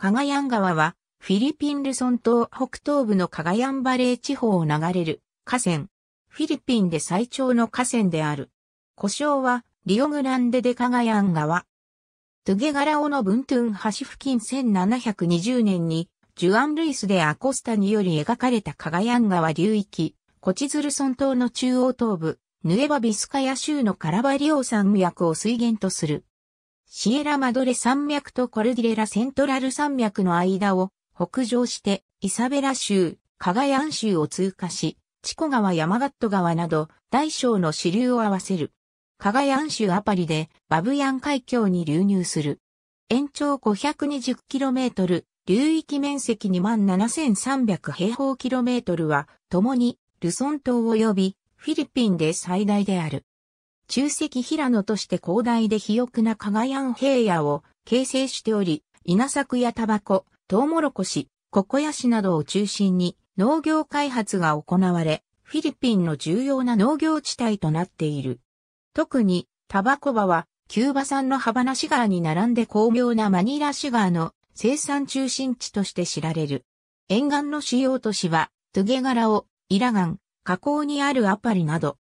カガヤン川は、フィリピンルソン島北東部のカガヤンバレー地方を流れる河川。フィリピンで最長の河川である。故障は、リオグランデデカガヤン川。トゥゲガラオのブントゥン橋付近1720年に、ジュアン・ルイス・でアコスタにより描かれたカガヤン川流域、コチズルソン島の中央東部、ヌエバ・ビスカヤ州のカラバリオ山脈を水源とする。シエラマドレ山脈とコルディレラセントラル山脈の間を北上してイサベラ州、カガヤン州を通過し、チコ川マガット川など大小の支流を合わせる。カガヤン州アパリでバブヤン海峡に流入する。延長 520km、流域面積27,300平方キロメートルは、共にルソン島及びフィリピンで最大である。中石平野として広大で肥沃な加賀山平野を形成しており、稲作やタバコ、トウモロコシ、ココヤシなどを中心に農業開発が行われ、フィリピンの重要な農業地帯となっている。特に、タバコ場は、キューバ産のハバナシガーに並んで巧妙なマニラシガーの生産中心地として知られる。沿岸の主要都市は、トゥゲガラオ、イラガン、河口にあるアパリなど、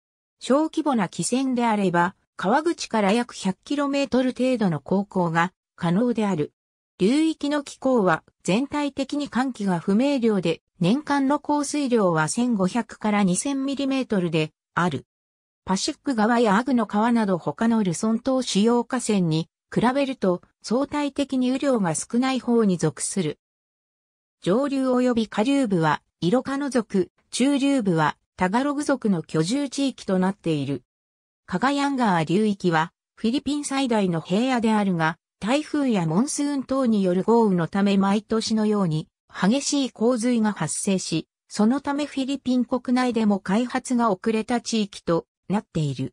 小規模な汽船であれば、川口から約 100km 程度の航行が可能である。流域の気候は全体的に寒気が不明瞭で、年間の降水量は1500から 2000mm である。パシック川やアグの川など他のルソン島主要河川に比べると相対的に雨量が少ない方に属する。上流及び下流部は色化の属、中流部はタガログ族の居住地域となっている。カガヤン川流域はフィリピン最大の平野であるが、台風やモンスーン等による豪雨のため毎年のように激しい洪水が発生し、そのためフィリピン国内でも開発が遅れた地域となっている。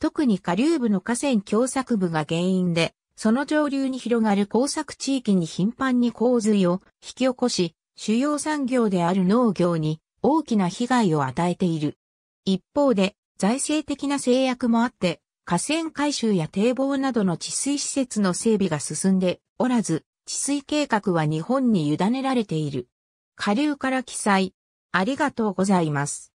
特に下流部の河川狭窄部が原因で、その上流に広がる工作地域に頻繁に洪水を引き起こし、主要産業である農業に大きな被害を与えている。一方で、財政的な制約もあって、河川改修や堤防などの治水施設の整備が進んでおらず、治水計画は日本に委ねられている。下流から記載。ありがとうございます。